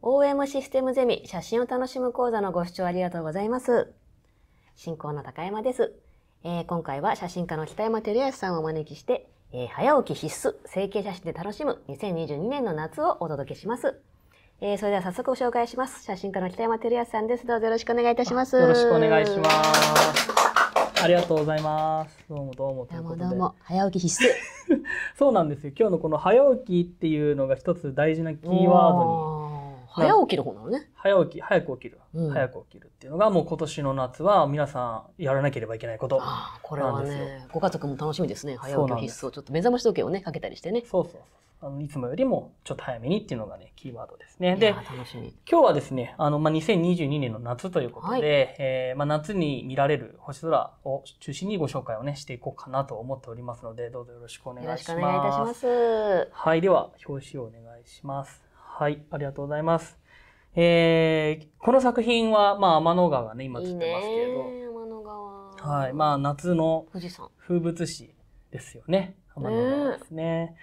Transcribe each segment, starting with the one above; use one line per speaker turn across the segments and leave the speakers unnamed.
OM システムゼミ写真を楽しむ講座のご視聴ありがとうございます。進行の高山です。えー、今回は写真家の北山照康さんをお招きして、えー、早起き必須、成形写真で楽しむ2022年の夏をお届けします。えー、それでは早速ご紹介します。写真家の北山照康さんです。どうぞよろしくお願いいたします。よろしくお願いします。
ありがとうございます。どうもどうもどうもどうも。早起き必須。そうなんですよ。今日のこの早起きっていうのが一つ大事なキーワードに早起きる方なのね。早起き、早く起きる、うん、早く起きるっていうのが、もう今年の夏は皆さんやらなければいけないことあこれはね、ご家族も楽しみですね。早起き必須をちょっと目覚まし時計をね、かけたりしてね。そうそうあのいつもよりもちょっと早めにっていうのがね、キーワードですね。で、今日はですね、あの、まあ、2022年の夏ということで、はい、えー、まあ、夏に見られる星空を中心にご紹介をね、していこうかなと思っておりますので、どうぞよろしくお願いします。よろしくお願いいたします。はい、では、表紙をお願いします。はい、ありがとうございます。えー、この作品は、まあ、天の川がね、今映ってますけれど。いい天の川。はい、まあ、夏の風物詩ですよね。天の川ですね。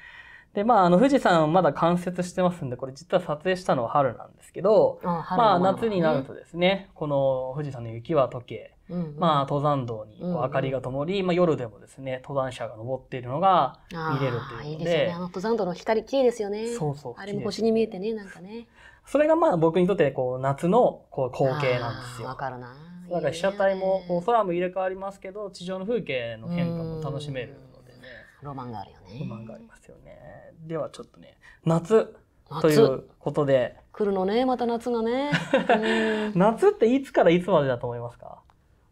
で、まあ、あの、富士山まだ間接してますんで、これ実は撮影したのは春なんですけど、
ああまあ、夏になると
ですね、この富士山の雪は溶け、うんうん、まあ、登山道に明かりが灯り、うんうん、まあ、夜でもですね登山者が登っているのが見れるというのでいいでねあの
登山道の光きれいですよねそうそうあれも星に見えてねなんかね
それがまあ僕にとってこう夏のこう光景なんですよ。わかるな。だから被写体もこう空も入れ替わりますけど地上の風景の変化も楽しめるのでね。ロマンがあるよね。ロマンがありますよね。ではちょっとね夏ということで。
来るのねまた夏がね。
夏っていつからいつまでだと思いますか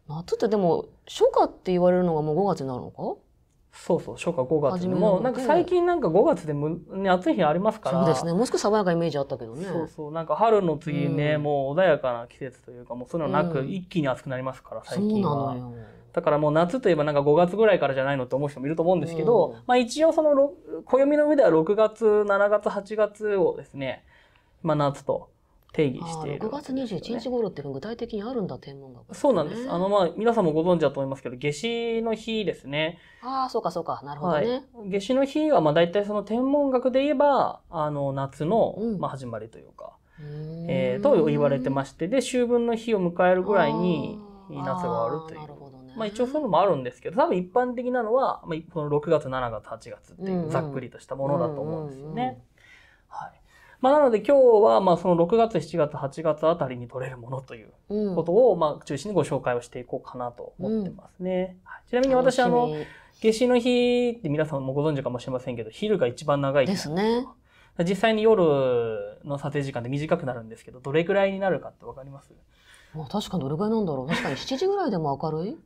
夏ってでも初夏って言われるのがもう5月になるのかそうそう初夏5月でもなんか最近
なんか5月でむ、ね、暑い日ありますからそうですねもう少し爽やかイメージあったけどねそうそうなんか春の次ね、うん、もう穏やかな季節というかもうそういうのなく、一気に暑くなりますから最近は。だからもう夏といえばなんか5月ぐらいからじゃないのって思う人もいると思うんですけど、うん、まあ一応その暦の上では6月7月8月をですね、まあ、夏と定義している、ね、6月
21日頃って具体的にあるんだ天文
学、ね、そうなんですあのまあ皆さんもご存知だと思いますけど夏至の日ですね
ああそうかそうかなるほどね、はい、
夏至の日はまあ大体その天文学で言えばあの夏の、まあ、始まりというか、うん、えー、と言われてましてで秋分の日を迎えるぐらいに夏が終わるという。まあ一応そういうのもあるんですけど、多分一般的なのは、まあ、この6月、7月、8月っていうざっくりとしたものだと思うんですよね。まあ、なので今日はまあその6月、7月、8月あたりに取れるものということをまあ中心にご紹介をしていこうかなと思ってますね。うんちなみに私あの、夏至の日って皆さんもご存知かもしれませんけど、昼が一番長いですね。実際に夜の査定時間で短くなるんですけど、どれくらいになるかってわかりますまあ確かにどれぐらいなんだろう。確かに7時ぐらいでも明るい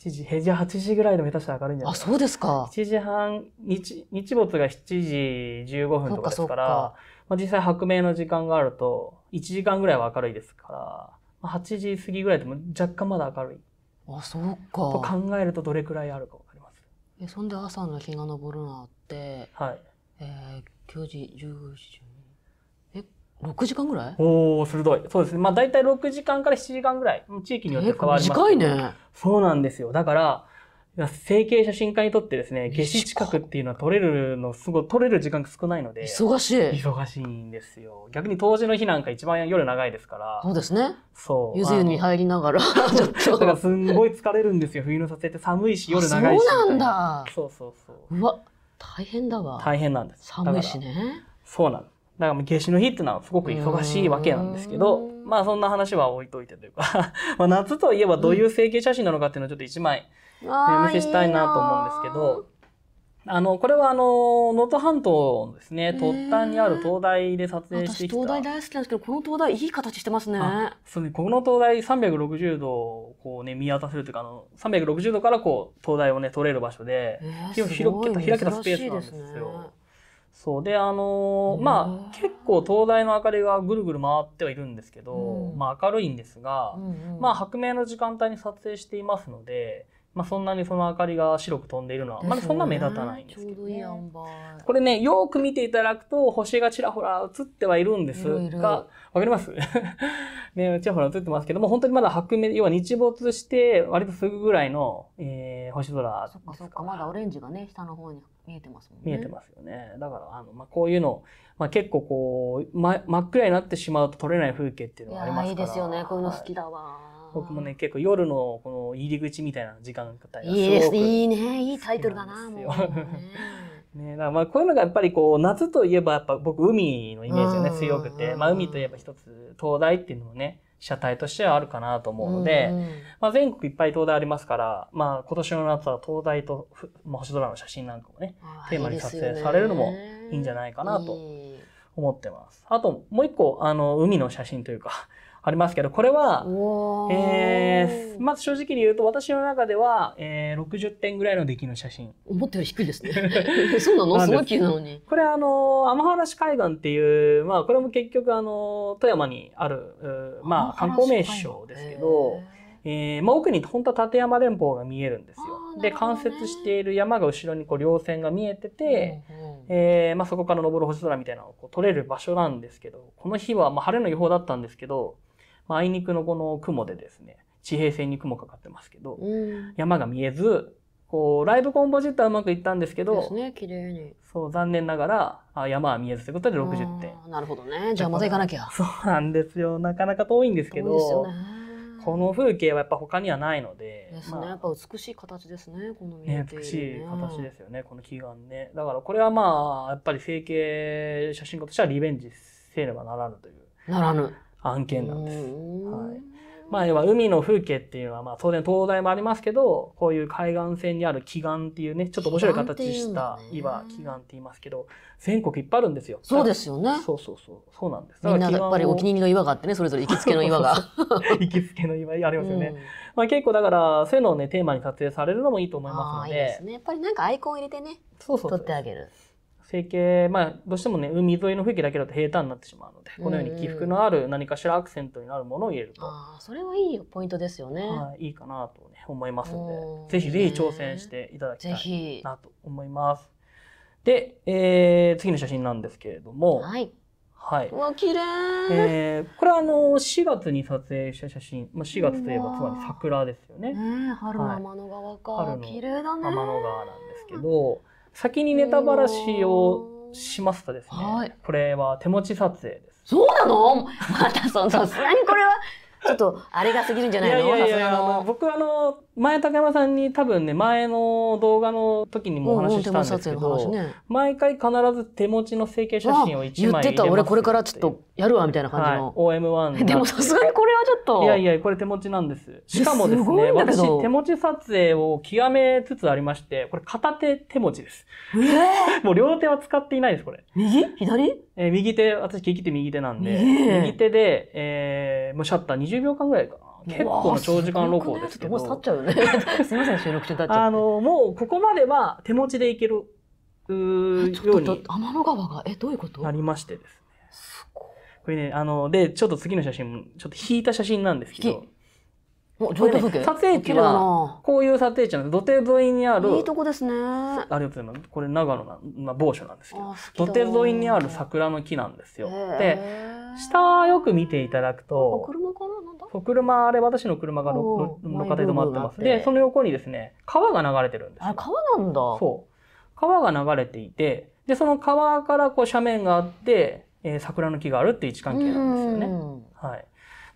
7 時、平時8時ぐらいでも下手したら明るいんじゃないですか。あ、そうですか。7時半、日、日没が7時15分とかですから、まあ、実際白明の時間があると、1時間ぐらいは明るいですから、まあ、8時過ぎぐらいでも若干まだ明るい。あ、そうか。と考えるとどれくらいあるかわかります。え、そんで朝の日が昇るのあって、は
い。えー、9時、15時、12
え、6時間ぐらいおお鋭い。そうですね。まあ大体6時間から7時間ぐらい。地域によって変わります。短いね。そうなんですよ。だから、整形写真家にとってですね、夏至近くっていうのは撮れるの、すごい、撮れる時間が少ないので。忙しい。忙しいんですよ。逆に当時の日なんか一番夜長いですから。そうですね。そう。ゆず湯に入りながら、ちょっと。だからすんごい疲れるんですよ。冬の撮影って寒いし、夜長いしそ
うなんだ。そうそうそ
う。うわ、大変だわ。大変なんです。寒いしね。そうなの。だから夏至の日っていうのはすごく忙しいわけなんですけど、まあそんな話は置いといてというか まあ夏といえばどういう整形写真なのかっていうのをちょっと一枚、うんお見せしたいなと思うんですけど。あのこれはあの能登半島ですね突端にある灯台で撮影してきた灯台大好きなんですけどこの灯台い
い形してますね
そうねこの灯台360度こうね見渡せるというかあの360度からこう灯台をね撮れる場所で、えー、広けた開けたスペースなんですよ。すね、そうであのまあ結構灯台の明かりがぐるぐる回ってはいるんですけど、うん、まあ明るいんですが、うんうん、まあ白明の時間帯に撮影していますので。まあ、そんなにその明かりが白く飛んでいるのは、まだそんな目立たないんですけど、ね、これね、よく見ていただくと、星がちらほら映ってはいるんですが、わかります ね、ちらほら映ってますけども、本当にまだ白目、要は日没して、割とすぐぐらいの、えー、星空そっか
そっか、まだオレンジがね、下の方に見えてますもんね。見えてますよね。だから、あの、まあ、
こういうの、まあ、結構こう、ま、真っ暗になってしまうと撮れない風景っていうのがありますから。いいですよね。
こういうの好きだわ。は
い僕もね結構夜のこの入り口みたいな時間帯がすごくいいですい
いねいいタイトルだなもうね。
ね、まあこういうのがやっぱりこう夏といえばやっぱ僕海のイメージがね強くて、まあ、海といえば一つ灯台っていうのもね車体としてはあるかなと思うので、まあ、全国いっぱい灯台ありますから、まあ、今年の夏は灯台と、まあ、星空の写真なんかもねテーマに撮影されるのもいいんじゃないかなと思ってます。いいすあともう一個あの海の写真というかありますけど、これは、えー、まず正直に言うと、私の中では、えー、60点ぐらいの出来の写真。思ったより低いですね。そうなのすごい綺麗なのに。これあの、天原市海岸っていう、まあ、これも結局あの、富山にある、まあ、観光名所ですけど、えーまあ、奥に本当は立山連峰が見えるんですよ。ね、で冠雪している山が後ろにこう稜線が見えてて、うえまあ、そこから登る星空みたいなのをこう撮れる場所なんですけどこの日は、まあ、晴れの予報だったんですけどまあ、いにくのこの雲でですね、地平線に雲かかってますけど、うん、山が見えず、こう、ライブコンポジットはうまくいったんですけど、ですね、綺麗に。そう、残念ながら、山は見えずということで60点。
なるほどね。じゃあまた行かなきゃ。そ
うなんですよ。なかなか遠いんですけど、ね、この風景はやっぱ他にはないので。ですね。ま
あ、やっぱ美しい形ですね。この見えているね。美しい形
ですよね。この祈願ね。だからこれはまあ、やっぱり整形写真家としてはリベンジせねばならぬという。ならぬ。案件なんです。はいまあ、要は海の風景っていうのは、まあ、当然灯台もありますけど、こういう海岸線にある奇岩っていうね、ちょっと面白い形した岩、奇岩って言いますけど、全国いっぱいあるんですよ。そうですよね。そうそうそう。そうなんです。だからやっぱりお気に入りの岩があってね、それぞれ行きつけの岩が。行きつけの岩、ありますよね。うん、まあ、結構だから、そういうのをね、テーマに撮影されるのもいいと思いますので。いいです
ね。やっぱりなんかアイコン入れてね、そうそう撮ってあげる。
整形、まあ、どうしてもね、海沿いの風景だけだと平坦になってしまうので、このように起伏のある何かしらアクセントになるものを入れると。あ
あ、それはいいポイントですよね。は
い、いいかなと、ね、思いますので、ぜひぜひ挑戦していただきたいなと思います。で、えー、次の写真なんですけれども、はい。はい。わ、
綺麗。え
ー、これはあの、4月に撮影した写真。まあ、4月といえば、つまり桜ですよ
ね。ね春の天の川か。はい、春の天の川なん
ですけど、先にネタばらしをしますとですね、これは手持ち撮影です。そうなのまたその、さすがにこれはちょっとあれが過ぎるんじゃないのいやいやいや僕あの前竹山さんに多分ね前の動画の時にもお話ししたんですけど、ね、毎回必ず手持ちの整形写真を一枚言ってた俺これからちょっとやるわみたいな感じの、はい、OM1 でもさすがにこれはちょっといやいやこれ手持ちなんですしかもですね私手持ち撮影を極めつつありましてこれ片手手持ちです、えー、もう両手は使っていないですこれ右左、えー、右手私利き手右手なんで、右手で、えー、もうシャッター20秒間ぐらいかな。結構な長時間録音ですけど。すね、すみません、収録中経っちゃあの、もうここまでは手持ちでいけるうように。天の川が、え、どういうことありましてですね。すこれね、あの、で、ちょっと次の写真、ちょっと引いた写真なんですけど。
風景、撮影地は
こういう撮影地の土手沿いにあるいいと
こですねあ
りがとうございますこれ長野な、まあ、某所なんですけど土手沿いにある桜の木なんですよで下よく見ていただくと車かななんだ車あれ私の車が路肩で止まってますでその横にですね川が流れてるんですあ川なんだそう川が流れていてでその川からこう斜面があって、えー、桜の木があるっていう位置関係なんですよねはい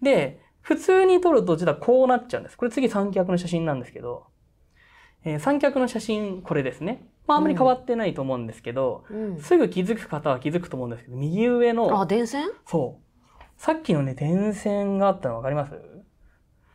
で普通に撮ると実はこうなっちゃうんです。これ次三脚の写真なんですけど、えー、三脚の写真、これですね。まあ、あんまり変わってないと思うんですけど、うん、すぐ気づく方は気づくと思うんですけど、右上の。あ、電線そう。さっきのね、電線があったの分かります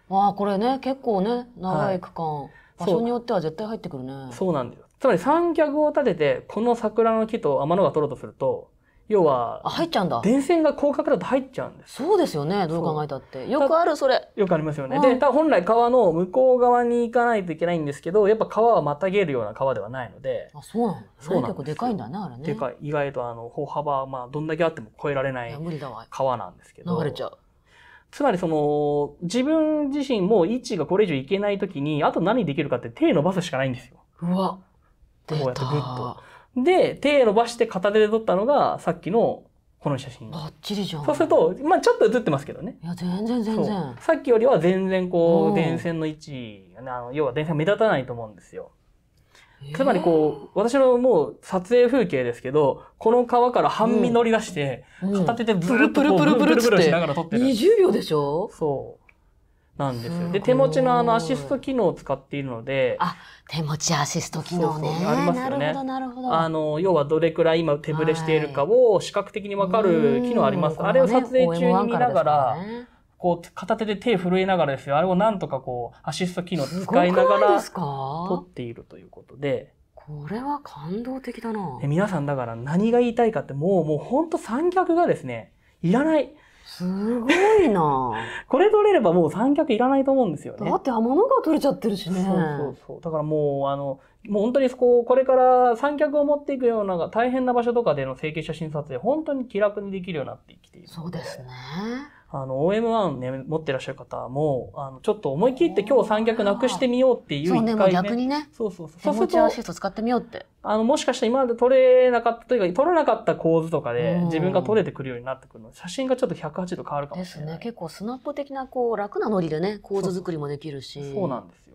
ああ、これね、結構ね、長い区間、はい、場所によっては絶対入ってくるね。
そうなんですよ。つまり三脚を立てて、この桜の木と天野が撮ろうとすると、要は入っちゃうんだ電線が広角だと入っちゃうんですそうですよねどう考
えたってよくあるそれ
よくありますよね、うん、で本来川の向こう側に行かないといけないんですけどやっぱ川はまたげるような川ではないのであそうなんそうなん結構でか
いんだねあれねでか
い意外とあの歩幅まあどんだけあっても超えられない川なんですけど流れちゃうつまりその自分自身も位置がこれ以上いけない時にあと何できるかって手伸ばすしかないんですようわこうやってグッと。で、手伸ばして片手で撮ったのが、さっきのこの写真。バッチリじゃん。そうすると、まあちょっと映ってますけどね。いや、全然全然。さっきよりは全然こう、電線の位置、あの要は電線目立たないと思うんですよ。つまりこう、私のもう撮影風景ですけど、この川から半身乗り出して、片手でブルブルブルブルブルしながら撮ってる。20秒でしょそう。なんですよ。で、手持ちのあのアシスト機能を使っているので。あ、手持ちアシスト機能ね。そうそうありますよね。なるほど、なるほど。あの、要はどれくらい今手ぶれしているかを視覚的にわかる機能あります。あれを撮影中に見ながら、こう、片手で手震えながらですよ。あれをなんとかこう、アシスト機能使いながら、撮っているということで。これ
は感動的だな。皆さん
だから何が言いたいかってもう、もうほんと三脚がですね、いらない。すごいな これ取れればもう三脚いらないと思うんですよね。だって天の川取れちゃってるしね。そうそうそう。だからもうあの、もう本当にそこ、これから三脚を持っていくような大変な場所とかでの整形写真撮影、本当に気楽にできるようになってきている。そうですね。あの、OM1 ね、持ってらっしゃる方も、あの、ちょっと思い切って今日三脚なくしてみようっていう回目。そうね、逆にね。そうそうそう。手持ちアシト使ってみようって。あの、もしかしたら今まで撮れなかったというか、撮らなかった構図とかで自分が撮れてくるようになってくるので、写真がちょっと180度変わるかもしれない。で
すね。結構スナップ的な、こう、楽なノリでね、構図作りもできるし。そうなんです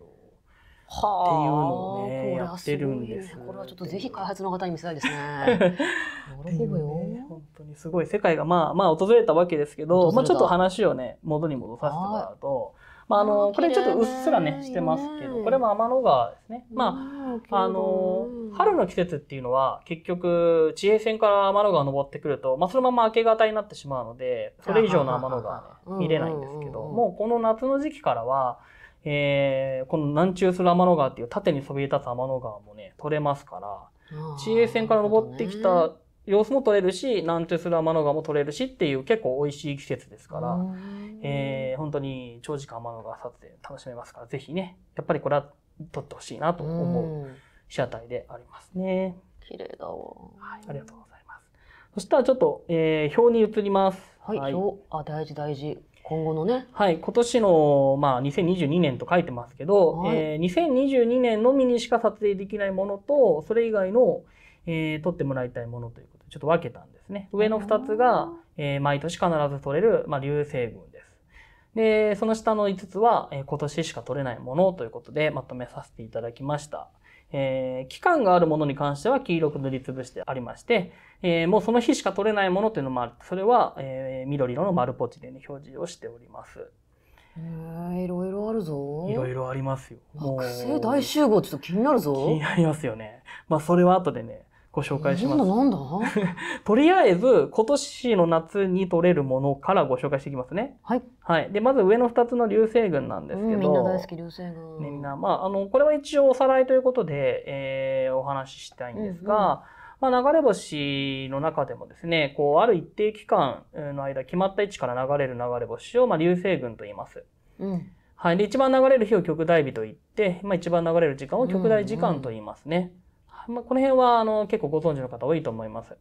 っていう
のをねやってるんです、これはちょっ
とぜひ開発の方に見せたいですね
喜ぶよ、ね、本当にすごい世界がまあまあ訪れたわけですけど、まあ、ちょっと話をね戻に戻させてもらうと。まあ、あのこれちょっとうっすらねしてますけどこれも天の川ですね。まああの春の季節っていうのは結局地平線から天の川登ってくると、まあ、そのまま明け方になってしまうのでそれ以上の天の川ね見れないんですけどもうこの夏の時期からはえー、この南中する天の川っていう縦にそびえ立つ天の川もね、取れますから、地平線から登ってきた様子も取れるし、南中する天の川も取れるしっていう結構美味しい季節ですから、えー、本当に長時間天の川撮影楽しめますから、ぜひね、やっぱりこれは撮ってほしいなと思う写体でありますね。綺麗だわ。はい、あり
がとうございます。
そしたらちょっと、えー、表に移ります。はい、はい、あ、大事大事。今後のね。はい、今年の、まあ、2022年と書いてますけど、はい、えー、2022年のみにしか撮影できないものと、それ以外の、えー、撮ってもらいたいものということで、ちょっと分けたんですね。上の2つが、えー、毎年必ず撮れる、まあ、流星群です。で、その下の5つは、えー、今年しか撮れないものということで、まとめさせていただきました。えー、期間があるものに関しては黄色く塗りつぶしてありまして、えー、もうその日しか取れないものというのもある。それは、えー、緑色の丸ポチで、ね、表示をしております。えいろいろあるぞ。いろいろありますよ。惑星大集合ちょっと気になるぞ。気になりますよね。まあそれは後でね、ご紹介します。なんだなんだとりあえず、今年の夏に取れるものからご紹介していきますね。はい。はい。で、まず上の2つの流星群なんですけど。うん、みんな大好
き流星群。
ね、みんな。まあ、あの、これは一応おさらいということで、えー、お話ししたいんですが、うんうんまあ、流れ星の中でもですね、こう、ある一定期間の間、決まった位置から流れる流れ星を、まあ、流星群と言います。うん。はい。で、一番流れる日を極大日と言って、まあ、一番流れる時間を極大時間と言いますね。うんうんまあ、この辺はあの結構ご存知の方多いと思います。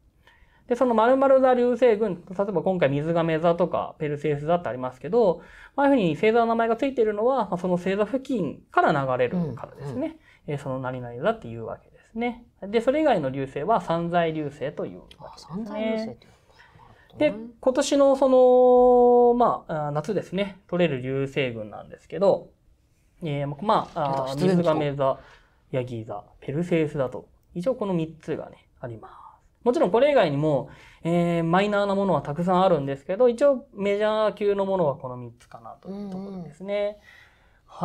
で、その〇〇座流星群、例えば今回水亀座とかペルセウス座ってありますけど、まあ、あいうふうに星座の名前がついているのは、まあ、その星座付近から流れるからですね、うんうん、その何々座っていうわけですね。で、それ以外の流星は散在流星というわけですね。で、今年のその、まあ、夏ですね、取れる流星群なんですけど、えー、まあ、水亀座、ヤギ座、ペルセウス座と以上この3つがね、あります。もちろんこれ以外にも、えー、マイナーなものはたくさんあるんですけど、一応メジャー級のものはこの3つかなというところですね。うんうん、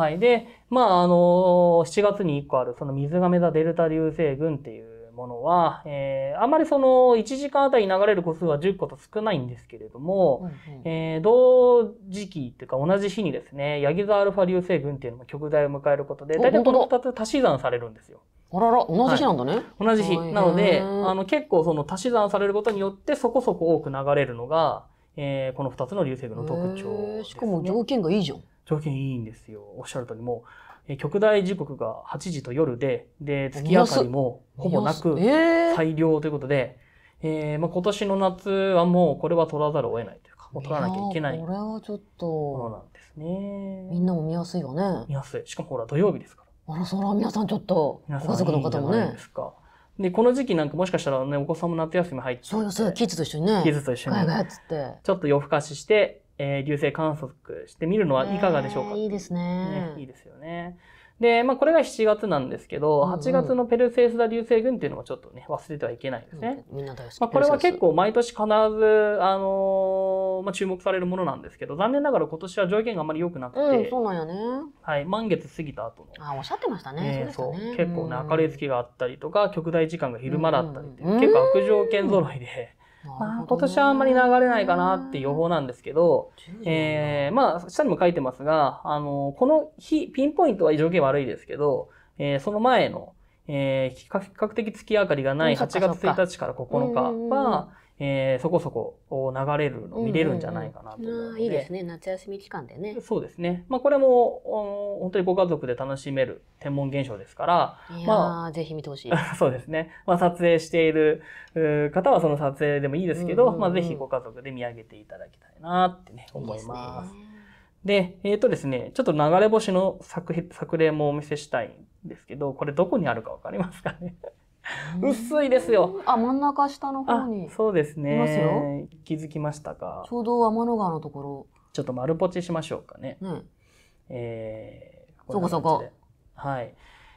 はい。で、まあ、あのー、7月に1個ある、その水亀座デルタ流星群っていうものは、えー、あまりその1時間あたり流れる個数は10個と少ないんですけれども、うんうん、えー、同時期っていうか同じ日にですね、ヤギ座アルファ流星群っていうのも極大を迎えることで、大体この2つ足し算されるんですよ。あらら、同じ日なんだね。はい、同じ日。なので、あの、結構その足し算されることによってそこそこ多く流れるのが、えー、この2つの流星群の特徴、
ね、しかも条件がいいじゃん。
条件いいんですよ。おっしゃる通りもう、え極大時刻が8時と夜で、で、月明かりもほぼなく、最良ということで、えー、まあ、今年の夏はもうこれは取らざるを得ないというか、もう取らなきゃいけない。これはちょ
っと。ものなんですね。みんなも見やすいよね。見やす
い。しかもほら、土曜日ですから。
あらそら皆さんちょっとご家族の方もね。
でこの時期なんかもしかしたらねお子さんも夏休み入ってそうよそうよキッズと一緒にねキッズと一緒にガヤっつってちょっと夜更かしして、えー、流星観測してみるのはいかがでしょうか、えー、いいですねねいいですよねで、まあ、これが7月なんですけど、8月のペルセウス座流星群っていうのもちょっとね、忘れてはいけないですね。みん、まあ、これは結構毎年必ず、あのー、まあ、注目されるものなんですけど、残念ながら今年は条件があまり良くなくて、うん、そうなんよね。はい、満月過ぎた後
の。あ、おっしゃってましたね。ね
そう、ね、結構ね、明るい月があったりとか、極大時間が昼間だったりっていう、結構悪条件揃いで、まあ、今年はあんまり流れないかなっていう予報なんですけど、えー、まあ、下にも書いてますが、あの、この日、ピンポイントは条件悪いですけど、えー、その前の、えー、比較的月明かりがない8月1日から9日は、えー、そこそこ流れるの見れるんじゃないかなと思
うので、いいですね夏
休み期間でねそうですね、まあ、これも本当にご家族で楽しめる天文現象ですからいや、まあ、ぜひ見てほしい そうですね、まあ、撮影している方はその撮影でもいいですけど、まあ、ぜひご家族で見上げていただきたいなってね思います。いいで、ね、えっ、ー、とですね、ちょっと流れ星の作作例もお見せしたいんですけど、これどこにあるかわかりますかね
薄いですよ。あ、真ん中下の方に。
そうですね。気づきましたか。ち
ょうど天の川のところ。
ちょっと丸ポチしましょうかね。うん、えー、そこそこ。はい。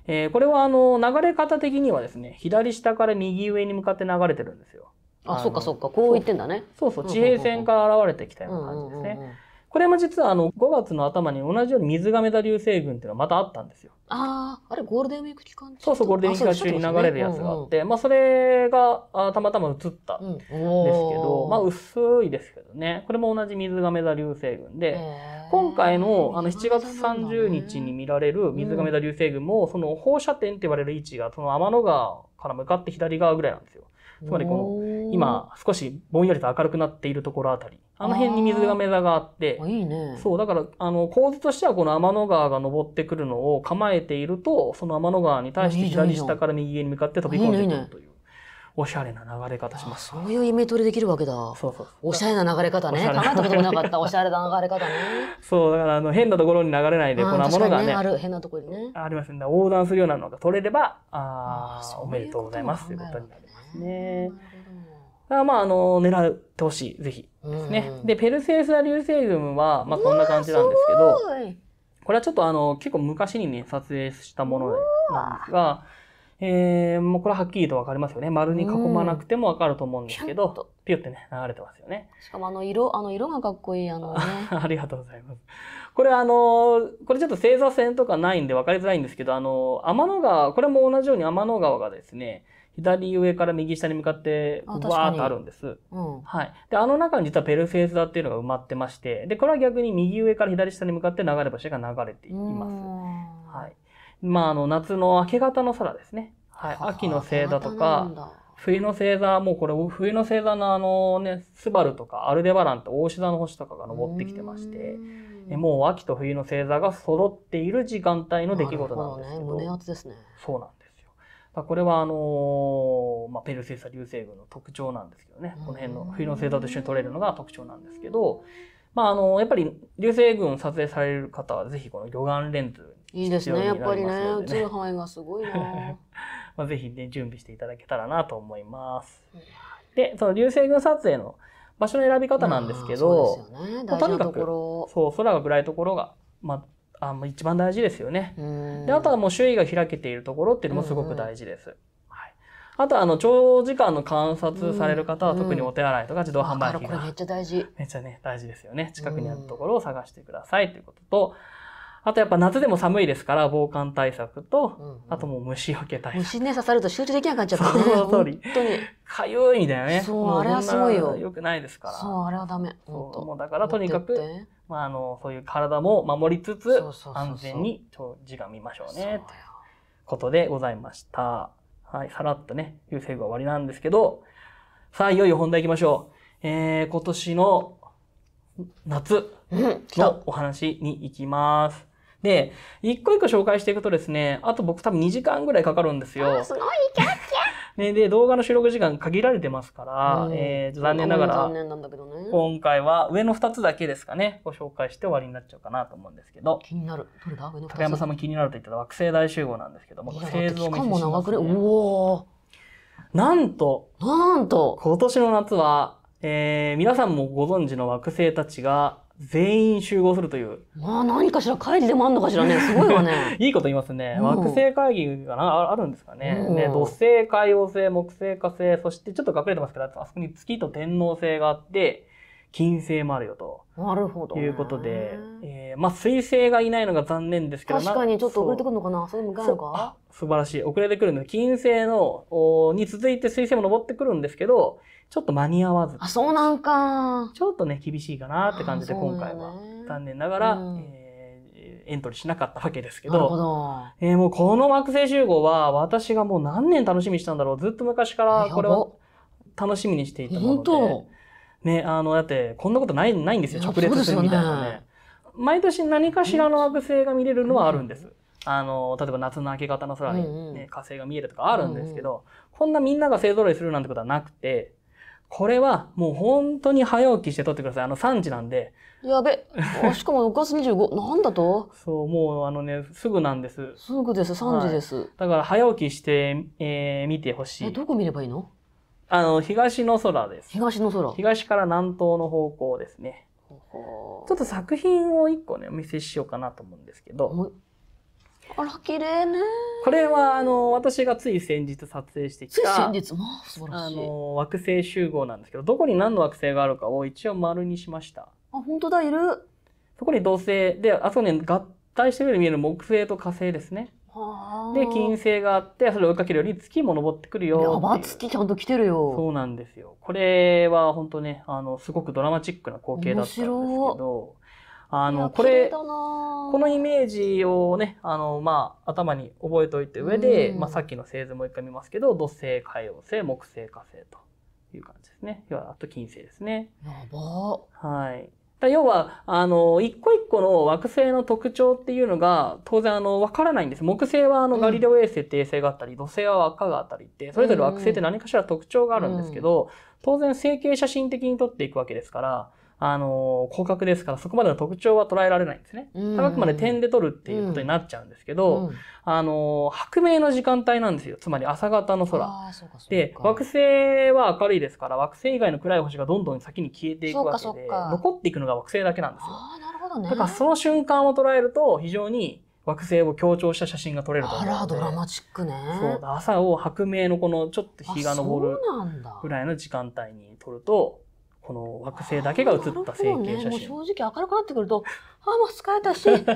えー、これはあの流れ方的にはですね左下から右上に向かって流れてるんですよ。あそっかそっかこう言ってんだね。そうそう地平線から現れてきたような感じですね。これも実はあの5月の頭に同じように水亀座流星群っていうのはまたあったんですよ。
ああ、あれゴールデンウィーク期
間そうそう、ゴールデンウィーク期間中に流れるやつがあって、まあそれがあたまたま映ったんですけど、うん、まあ薄いですけどね。これも同じ水亀座流星群で、今回のあの7月30日に見られる水亀座流星群も、その放射点って言われる位置がその天の川から向かって左側ぐらいなんですよ。つまりこの今少しぼんやりと明るくなっているところあたり。あの辺に水が目座があって、いいね、そう、だから、あの、構図としてはこの天の川が登ってくるのを構えていると、その天の川に対して左下から右上に向かって飛び込んでくるという。おしゃれな流れ方します。そ
ういうイメトレできるわけだ。そうそうおしゃれな流れ方ね。考えたこともなかった。おしゃれな流れ方ね。
そう、だからあの変なところに流れないで、このものがね。ある
変なところにね。
ありますね。横断するようなのが取れれば、ああ、おめでとうございますということになりますね。まあ、あの、狙ってほしい、ぜひですね。うんうん、で、ペルセウス流星群は、まあ、こんな感じなんですけど、これはちょっとあの、結構昔にね、撮影したものなんですが、えー、もうこれははっきりとわかりますよね。丸に囲まなくてもわかると思うんですけど、うん、ピュってね、流れてますよ
ね。しかもあの色、あの色がかっこいい、あのね。
ありがとうございます。これあの、これちょっと星座線とかないんでわかりづらいんですけど、あの、天の川、これも同じように天の川がですね、左上から右下に向かってわーっとあるんです、うん、はい、であの中に実はペルフェーズダっていうのが埋まってましてでこれは逆に右上から左下に向かって流れ星が流れています、はいまあ、あの夏の明け方の空ですね、はい、秋の星座とか冬の星座もうこれ冬の星座のあのねスバルとかアルデバランって大志座の星とかが昇ってきてましてもう秋と冬の星座が揃っている時間帯の出来事なんですけど、ね、胸厚ですねそうなんですまあ、これはあのまあ、ペルセウス流星群の特徴なんですけどねこの辺の冬の星座と一緒に撮れるのが特徴なんですけど、まあ、あのやっぱり流星群撮影される方はぜひこの魚眼レンズいいですねやっぱりね映る
範囲がすごいな
まあぜひね準備していただけたらなと思います。でその流星群撮影の場所の選び方なんですけど、
ね、とにか
くそう空が暗いところが、まあの一番大事ですよね。であとはもう周囲が開けているところっていうのもすごく大事です。あとあの長時間の観察される方は特にお手洗いとか自動販売機が、めっちゃ大事。めっちゃね大事ですよね。近くにあるところを探してくださいということと、あとやっぱ夏でも寒いですから防寒対策と、あともう虫よけ対策。虫
ね刺さると集中できなくなっちゃったね。その
通り。本当に。かゆいみたいなね。そうあれはすごいよ。よくないですから。そ
うあれはダメ。そうもうだ
からとにかくまあ、あのそういう体も守りつつ安全に長時間見ましょうねということでございました。はい、さらっとね、流星群は終わりなんですけど、さあ、いよいよ本題行きましょう。えー、今年の夏のお話に行きます。で、一個一個紹介していくとですね、あと僕多分2時間ぐらいかかるんですよ。すごい、キャッキャ で、動画の収録時間限られてますから、うん、えー、残念ながら、ど今回は上の2つだけですかね、ご紹介して終わりになっちゃうかなと思うんですけど。気になる。どれだ上の2つ。高山さんも気になると言ってた惑星大集合なんですけども、製造見せします、ね。しかもなんと、なんと、今年の夏は、えー、皆さんもご存知の惑星たちが全員集合するという。
まあ何かしら会議でもあるのかしらね。すごいわ
ね。いいこと言いますね。惑星会議がなあるんですかね。土星、海王星、木星、火星、そしてちょっと隠れてますけど、あそこに月と天王星があって、金星もあるよと。なるほど。いうことで、えー、まあ、水星がいないのが残念ですけど、確かにちょっと遅れて
くるのかなそれもか
素晴らしい。遅れてくるんで、金星の、おに続いて水星も登ってくるんですけど、ちょっと間に合わず。あ、そうなんか。ちょっとね、厳しいかなって感じで、今回は、ね、残念ながら、うん、えエントリーしなかったわけですけど。なるほど。えー、もうこの惑星集合は、私がもう何年楽しみにしたんだろう。ずっと昔からこれを楽しみにしていたもので。本当ね、あの、だって、こんなことない、ないんですよ。直列するみたいなね。毎年何かしらの惑星が見れるのはあるんです。あの、例えば夏の明け方の空に、ね火星が見えるとかあるんですけど、こんなみんなが勢ぞろいするなんてことはなくて、これはもう本当に早起きして撮ってください。あの3時なんで。やべ。しかも6月25、なんだとそう、もうあのね、すぐなんです。すぐです、3時です。はい、だから早起きして、えー、見てほしい。え、どこ見ればいいのあの、東の空です。東の空。東から南東の方向ですね。ちょっと作品を一個ね、お見せしようかなと思うんですけど。
あら、綺麗ね。
これは、あの、私がつい先日撮影してきた。先日、
まあ、素晴らしい。あの、
惑星集合なんですけど、どこに何の惑星があるかを一応丸にしました。
あ、本当だ、いる。
そこに土星で、あそこに合体してみる見える木星と火星ですね。で金星があってそれを追いかけるより月も昇ってくるよやば月ちゃんと来てるよそうなんですよこれは本当ねあのすごくドラマチックな光景だったんですけどあのこれ
こ
のイメージをねあの、まあ、頭に覚えておいて上で、うん、まあ、さっきの星図もう一回見ますけど土星海王星木星火星という感じですねあと金星ですねやばはいだ要は、あの、一個一個の惑星の特徴っていうのが、当然、あの、わからないんです。木星は、あの、ガリレオ衛星って衛星があったり、土星は輪っかがあったりって、それぞれ惑星って何かしら特徴があるんですけど、当然、成形写真的に撮っていくわけですから、あの、広角ですから、そこまでの特徴は捉えられないんですね。あくまで点で取るっていうことになっちゃうんですけど、うんうん、あの、白明の時間帯なんですよ。つまり朝方の空。で、惑星は明るいですから、惑星以外の暗い星がどんどん先に消えていくわけで、残っていくのが惑星だけなんですよ。あなるほどね。だからその瞬間を捉えると、非常に、惑星を強調した写真が撮れると思うあらドラマチッ
クねそうだ
朝を白明のこのちょっと日が昇るぐらいの時間帯に撮るとこの惑星だけが映った成形写真、ね、
正直明るくなってくるとああ、もう疲れたしもう見
えな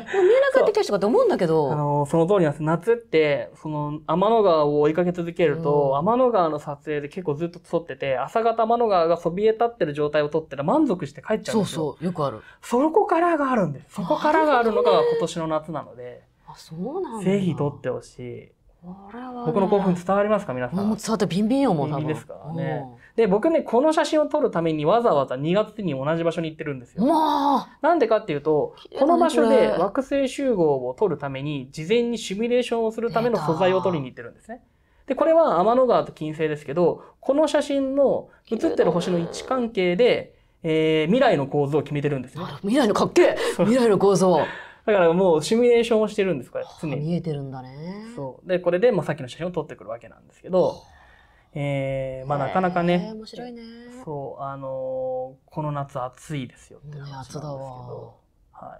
くなってきたしとかって思うんだけどあのその通りなんです夏ってその天の川を追いかけ続けると、うん、天の川の撮影で結構ずっと撮ってて朝方天の川がそびえ立ってる状態を撮ったら満足して帰っちゃうんですよそうそうよくあるそこからがあるんですそこからがあるのが今年の夏なので
あそうなんぜひ撮
ってほしい、ね、僕の興奮伝わりますか皆さんもう伝わってビンビンよもう多分ですからね、うんで、僕ね、この写真を撮るためにわざわざ2月に同じ場所に行ってるんですよ。なんでかっていうと、この場所で惑星集合を撮るために、事前にシミュレーションをするための素材を取りに行ってるんですね。で、これは天の川と金星ですけど、この写真の写ってる星の位置関係で、えー、未来の構造を決めてるんですね。未来のかっけ未来の構造だからもうシミュレーションをしてるんですこれ。常に。見えてるんだね。そう。で、これで、まあ、さっきの写真を撮ってくるわけなんですけど、えー、まあなかなかね、面白いねそう、あのー、この夏暑いですよって話なんですけど、は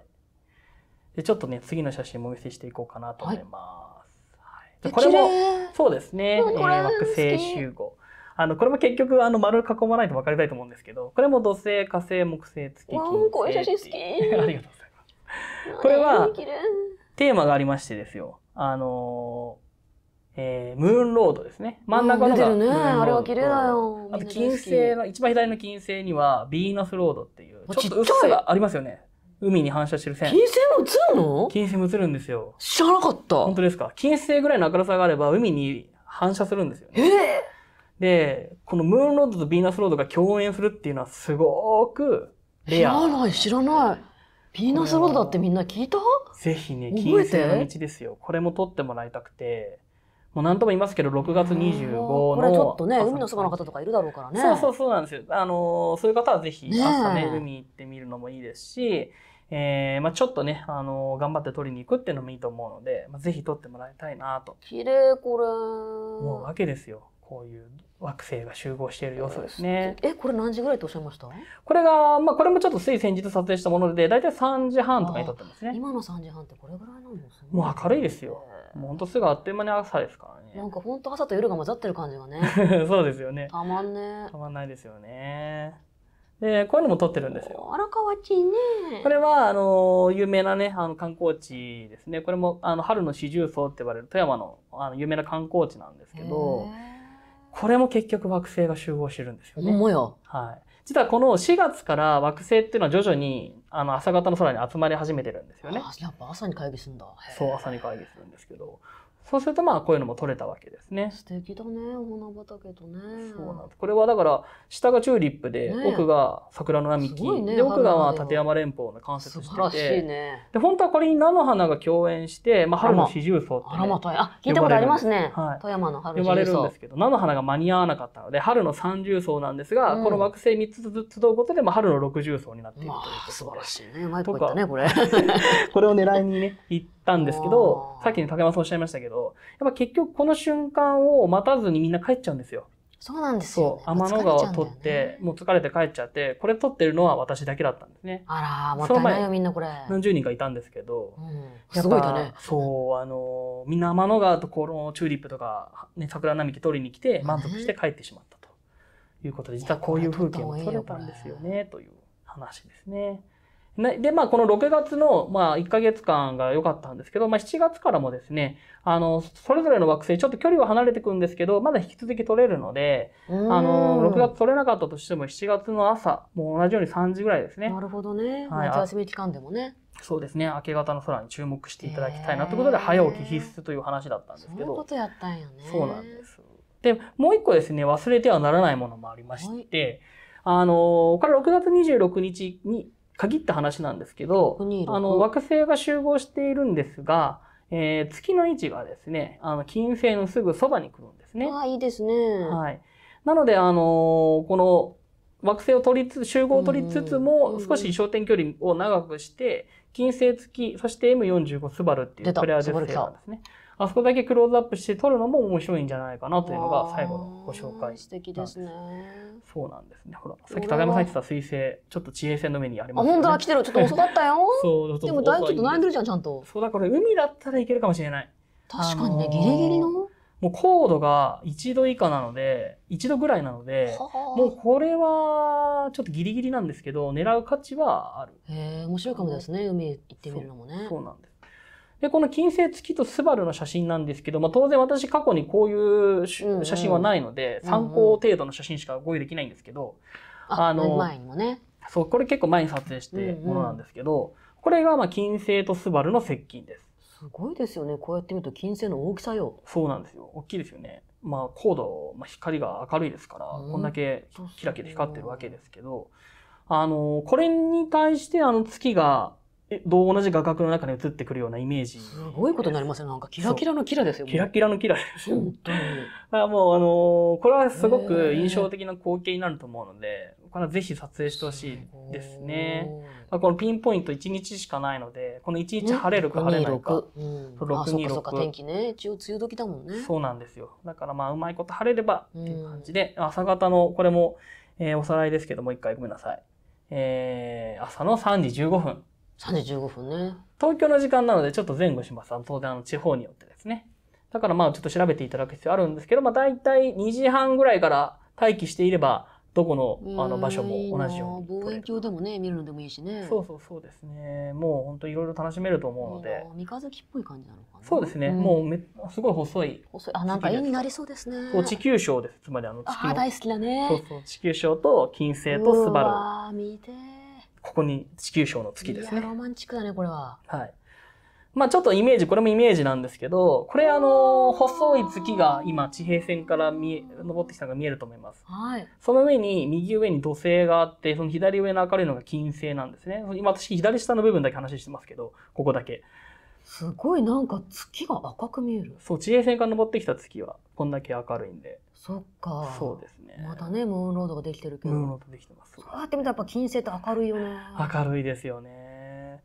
い。で、ちょっとね、次の写真もお見せしていこうかなと思います。はい、はい、これも、そうですね、えー、惑星集合。あの、これも結局、あの、丸囲まないと分かりたいと思うんですけど、これも土星、火星、木星、月、金星。こういう写真好き。ありがとうございます。これは、テーマがありましてですよ。あのーえー、ムーンロードですね。真ん中のね、あれは綺
麗だよ。あと金星の、
一番左の金星には、ビーナスロードっていう、ちょっと薄さがありますよね。海に反射してる線。金星も映るの金星も映るんですよ。知らなかった。本当ですか。金星ぐらいの明るさがあれば、海に反射するんですよね。えー、で、このムーンロードとビーナスロードが共演するっていうのは、すごくレア。知らない、知らない。
ビーナスロードだってみんな聞いた
ぜひね、金星の道ですよ。これも撮ってもらいたくて。もう何とも言いますけど、6月25の。これちょっとね、海のそばの方とかいるだろうからね。そうそうそうなんですよ。あの、そういう方はぜひ、朝ね、海行ってみるのもいいですし、えー、まあちょっとね、あの、頑張って取りに行くっていうのもいいと思うので、まあ、ぜひ取ってもらいたいなと。綺麗これ。もうわけですよ。こういう惑星が集合している様子ですね。え、これ何時ぐらいとおっしゃいましたこれが、まあこれもちょっとつい先日撮影したもので、だいたい3時半とかに撮ってま
すね。今の3時半ってこれぐらいなんです
ね。もう明るいですよ。もう本当すぐあっという間に朝ですか
らね。なんかほん朝と夜が混ざってる感じがね。
そうですよね。
たまんね。
たまんないですよね。で、こういうのも撮ってるんですよ。
荒川地ね。これ
は、あの、有名なね、あの、観光地ですね。これも、あの、春の四重奏って言われる富山の、あの、有名な観光地なんですけど、これも結局惑星が集合してるんですよね。もよ。はい。実はこの4月から惑星っていうのは徐々にあの朝方の空に集まり始めてるんですよね。やっぱ朝に会議するんだ。そう朝に会議するんですけどそうするとまあこういうのも取れたわけです
ね。素敵だね、お花畑とね。そうな
んです。これはだから下がチューリップで、ね、奥が桜の並木、ね、で奥がまあ立山連峰の関節してて、ね、で本当はこれに菜の花が共演して、まあ春の四重奏って、ね、あら聞いたことありますね。
はい、富山の春呼ばれるんです
けど、菜の花が間に合わなかったので春の三重奏なんですが、うん、この惑星三つずつ集うことでまあ春の六重奏になっているというまあ、素晴らしいね。うまいとこ言ったねこれ。これを狙いにね行ったんですけど、さっき竹山さんおっしゃいましたけど。ど、やっぱ結局この瞬間を待たずにみんな帰っちゃうんですよ。そうなんですよ、ね、天の川を取って、ね、もう疲れて帰っちゃって、これ取ってるのは私だけだったんですね。あら、もったいないよ、みんなこれ。何十人かいたんですけど、う
ん、すごいだね。
そう、あの、みんな天の川とこのチューリップとか、ね、桜並木取りに来て、満足して帰ってしまったということで、実はこういう風景も撮れたんですよね、という話ですね。で、まあ、この6月の、まあ、1ヶ月間が良かったんですけど、まあ、7月からもですね、あの、それぞれの惑星、ちょっと距離は離れてくんですけど、まだ引き続き取れるので、あの、6月取れなかったとしても、7月の朝、もう同じように3時ぐらいですね。なるほどね。はい、夏休
み期間でもね。
そうですね明け方の空に注目していただきたいなということで早起き必須という話だったんですけどそういうこと
やったんよねそうなんです
でもう一個ですね忘れてはならないものもありまして、はい、あのこれ6月26日に限った話なんですけど、あの、惑星が集合しているんですが、えー、月の位置がですね、あの、金星のすぐそばに来るんですね。ああ、いいですね。はい。なので、あのー、この惑星を取りつつ、集合を取りつつも、少し焦点距離を長くして、金星月、そして M45 スバルっていうプレアデス星なんですね。あそこだけクローズアップして撮るのも面白いんじゃないかなというのが最後のご紹介素敵ですねそうなんですねほらさっき高山さん言ってた水星ちょっと地平線の目にあります、ね、あ本当ラ来てるちょっと遅かったよ そうでもだいぶちょっと悩んでるじゃんちゃんとそうだから海だったらいけるかもしれない
確かにね、ギリ
ギリのもう高度が1度以下なので、1度ぐらいなので、もうこれはちょっとギリギリなんですけど、狙う価値はある。
へえ、面白いかもですね、
海行ってみるのもね。そうなんです。で、この金星月とスバルの写真なんですけど、まあ、当然私過去にこういう写真はないので、うんうん、参考程度の写真しかご用意できないんですけど、うんうん、あの、前にもね。そう、これ結構前に撮影してものなんですけど、うんうん、これがまあ金星とスバルの接近です。すごいですよね。こうやって見ると金星の大きさよ。そうなんですよ。大きいですよね。まあ高度、まあ、光が明るいですから、うん、こんだけキラキラ光ってるわけですけど、あの、これに対してあの月がどう同じ画角の中に映ってくるようなイメージ。すごいことになりますね。なんかキラキラのキラですよ。キラキラのキラです。本当に。あもうあのー、これはすごく印象的な光景になると思うので、これはぜひ撮影してほしいですね。まあ、このピンポイント1日しかないので、この1日晴れるか晴れないか。うん、626。そうか天気ね。一応梅雨時だもんね。そうなんですよ。だからまあうまいこと晴れればっていう感じで、朝方の、これも、えー、おさらいですけどもう一回ごめんなさい。えー、朝の3時15分。3時15分ね。東京の時間なのでちょっと前後します。当然あの地方によってですね。だからまあちょっと調べていただく必要あるんですけど、まあ大体2時半ぐらいから待機していれば、どこのあの場所も同じよ
うに望遠鏡でもね見るのでもいいしねそうそうそうです
ねもう本当いろいろ楽しめると思うので三日月っぽい感じなのかなそうですね、うん、もうめすごい細い細いあなんか絵になり
そうですねそう地
球章ですつまりあの地球あ大
好きだねそう
そう地球章と金星とスバル見てここに地球章の月ですね。
ロマンチックだね、これは。
はい。まあちょっとイメージ、これもイメージなんですけど、これあの、細い月が今地平線から見え、登ってきたのが見えると思います。はい。その上に、右上に土星があって、その左上の明るいのが金星なんですね。今私左下の部分だけ話してますけど、ここだけ。すごいなんか月が赤く見える。そう、地平線から登ってきた月はこんだけ明るいんで。そっか。そうですね。
またね、ムーンロードができて
るけど。ムーンロードできてます。そう
やって見たらやっぱ金星って明るいよね。
明るいですよね。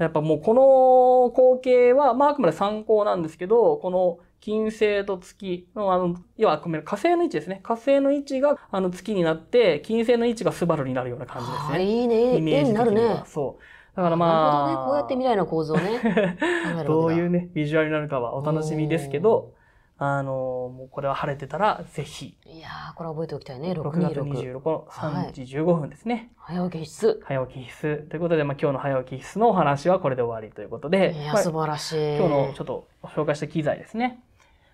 やっぱもうこの光景は、まああくまで参考なんですけど、この金星と月の、あの、要は、火星の位置ですね。火星の位置が、あの、月になって、金星の位置がスバルになるような感じですね。いいね。いいーになるね。そう。だからまあ。なるほどね。こうやって未来の構造ね。どういうね、ビジュアルになるかはお楽しみですけど、あのもうこれは晴れてたらぜひい
やこれ覚えておきたいね6月26
日三時十五分ですね、はい、早起き必須早起き必須ということで、まあ、今日の早起き必須のお話はこれで終わりということでいや、素晴らしい、まあ、今日のちょっと紹介した機材ですね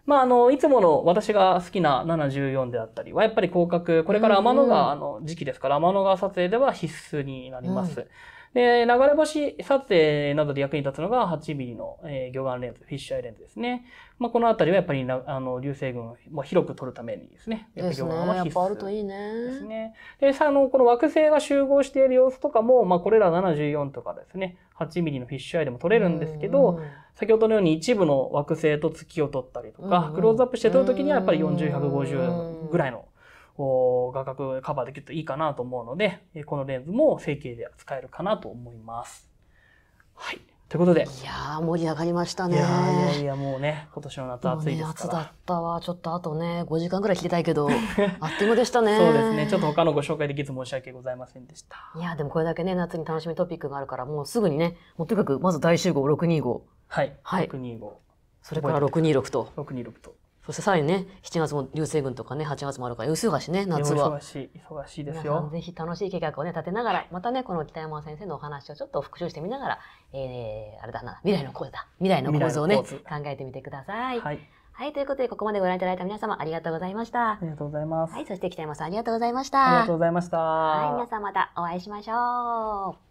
まあ、あの、いつもの私が好きな714であったりは、やっぱり広角、これから天の川の時期ですから、天の川撮影では必須になります。うんで、流れ星撮影などで役に立つのが8ミリの、えー、魚眼レンズ、フィッシュアイレンズですね。まあ、このあたりはやっぱりなあの流星群を広く撮るためにですね。やっ魚眼は必須ね。やっぱあると
いいね。ですね。
で、さあの、この惑星が集合している様子とかも、まあ、これら74とかですね、8ミリのフィッシュアイでも撮れるんですけど、先ほどのように一部の惑星と月を撮ったりとか、クローズアップして撮るときにはやっぱり40、150ぐらいのこう画角カバーできるといいかなと思うので、このレンズも成形では使えるかなと思います。はい。ということで。いや盛り上がりましたね。いやいやもうね、今年の夏暑いですから。ね、夏だっ
たわ。ちょっとあとね、5時間ぐらい切りたいけど、
あっという間でしたね。そうですね。ちょっと他のご紹介できず申し訳ございませんでした。いやで
もこれだけね、夏に楽しみトピックがあるから、もうすぐにね、もうとにかくまず大集合625。はい。はい、625。それから
626と。626
と。そしてさらにね、7月も流星群とかね、8月もあるから、忙しいね、夏は。忙し
い、忙しいですよ。
ぜひ楽しい計画をね、立てながら、またね、この北山先生のお話をちょっと復習してみながら、えー、あれだな、未来の構図だ。未来の構図をね、考えてみてください。はい。はい、ということで、ここまでご覧いただいた皆様ありがとうございました。ありがとうございます。はい、そして北山さんありがとうございました。ありがとうござ
いました。はい、皆さんまた
お会いしましょう。